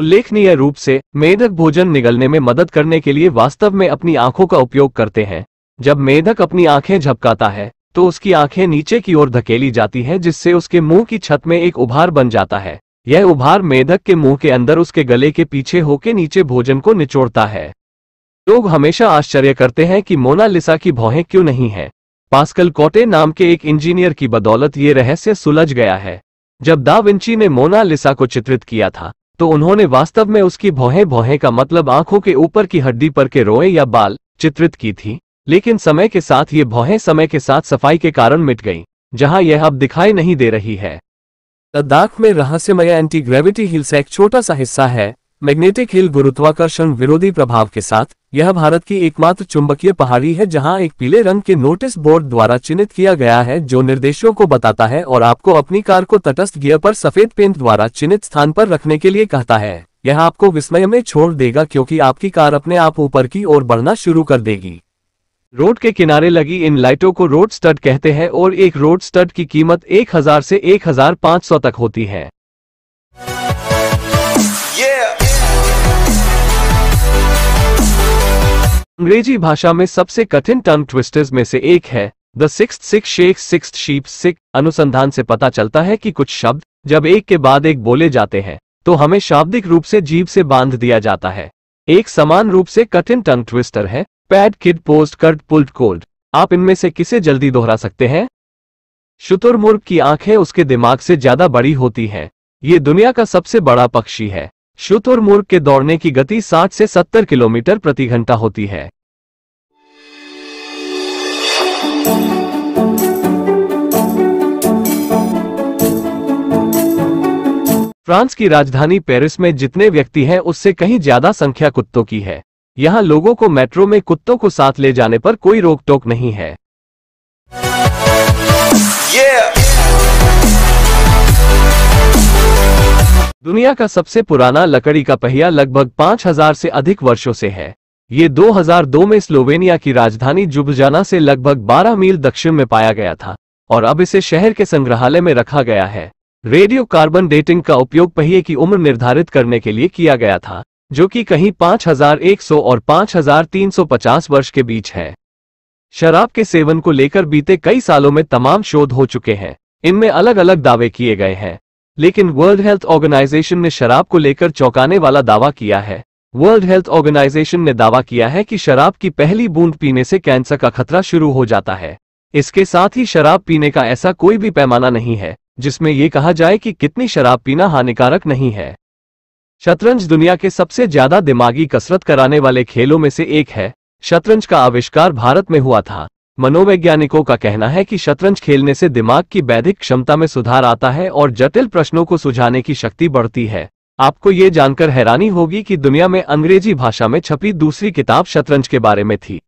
उल्लेखनीय रूप से मेधक भोजन निगलने में मदद करने के लिए वास्तव में अपनी आंखों का उपयोग करते हैं जब मेधक अपनी आंखें झपकाता है तो उसकी आंखें नीचे की ओर धकेली जाती है जिससे उसके मुंह की छत में एक उभार बन जाता है यह उभार मेधक के मुंह के अंदर उसके गले के पीछे होके नीचे भोजन को निचोड़ता है लोग हमेशा आश्चर्य करते हैं कि मोनालिसा की भौहें क्यों नहीं है पास्कल कोटे नाम के एक इंजीनियर की बदौलत ये रहस्य सुलझ गया है जब दाविंची ने मोनालिसा को चित्रित किया था तो उन्होंने वास्तव में उसकी भौहें भौहे का मतलब आंखों के ऊपर की हड्डी पर के रोए या बाल चित्रित की थी लेकिन समय के साथ ये भौहें समय के साथ सफाई के कारण मिट गई जहां यह अब दिखाई नहीं दे रही है लद्दाख में रहस्यमय एंटी ग्रेविटी हिल्स एक छोटा सा हिस्सा है मैग्नेटिक हिल गुरुत्वाकर्षण विरोधी प्रभाव के साथ यह भारत की एकमात्र चुंबकीय पहाड़ी है जहां एक पीले रंग के नोटिस बोर्ड द्वारा चिन्हित किया गया है जो निर्देशों को बताता है और आपको अपनी कार को तटस्थ गियर पर सफेद पेंट द्वारा चिन्हित स्थान पर रखने के लिए कहता है यह आपको विस्मय में छोड़ देगा क्योंकि आपकी कार अपने आप ऊपर की ओर बढ़ना शुरू कर देगी रोड के किनारे लगी इन लाइटों को रोड स्टड कहते हैं और एक रोड स्टड की कीमत 1000 से 1500 तक होती है yeah! अंग्रेजी भाषा में सबसे कठिन टंग ट्विस्टर्स में से एक है the six six sheikh six sheep sick अनुसंधान से पता चलता है कि कुछ शब्द जब एक के बाद एक बोले जाते हैं तो हमें शाब्दिक रूप से जीव से बांध दिया जाता है एक समान रूप से कठिन टंग ट्विस्टर है pad kid post curd pulled cold आप इनमें से किसे जल्दी दोहरा सकते हैं शुतुरमुर्ग की आंखें उसके दिमाग से ज्यादा बड़ी होती हैं ये दुनिया का सबसे बड़ा पक्षी है शुत और मुर्ग के दौड़ने की गति 60 से 70 किलोमीटर प्रति घंटा होती है फ्रांस की राजधानी पेरिस में जितने व्यक्ति हैं उससे कहीं ज्यादा संख्या कुत्तों की है यहां लोगों को मेट्रो में कुत्तों को साथ ले जाने पर कोई रोक टोक नहीं है yeah! दुनिया का सबसे पुराना लकड़ी का पहिया लगभग 5000 से अधिक वर्षों से है ये 2002 में स्लोवेनिया की राजधानी जुबजाना से लगभग 12 मील दक्षिण में पाया गया था और अब इसे शहर के संग्रहालय में रखा गया है रेडियो कार्बन डेटिंग का उपयोग पहिए की उम्र निर्धारित करने के लिए किया गया था जो कि कहीं 5100 और 5350 वर्ष के बीच है शराब के सेवन को लेकर बीते कई सालों में तमाम शोध हो चुके हैं इनमें अलग अलग दावे किए गए हैं लेकिन वर्ल्ड हेल्थ ऑर्गेनाइजेशन ने शराब को लेकर चौंकाने वाला दावा किया है वर्ल्ड हेल्थ ऑर्गेनाइजेशन ने दावा किया है कि शराब की पहली बूंद पीने से कैंसर का खतरा शुरू हो जाता है इसके साथ ही शराब पीने का ऐसा कोई भी पैमाना नहीं है जिसमें ये कहा जाए कि कितनी शराब पीना हानिकारक नहीं है शतरंज दुनिया के सबसे ज्यादा दिमागी कसरत कराने वाले खेलों में से एक है शतरंज का आविष्कार भारत में हुआ था मनोवैज्ञानिकों का कहना है कि शतरंज खेलने से दिमाग की वैधिक क्षमता में सुधार आता है और जटिल प्रश्नों को सुझाने की शक्ति बढ़ती है आपको ये जानकर हैरानी होगी कि दुनिया में अंग्रेजी भाषा में छपी दूसरी किताब शतरंज के बारे में थी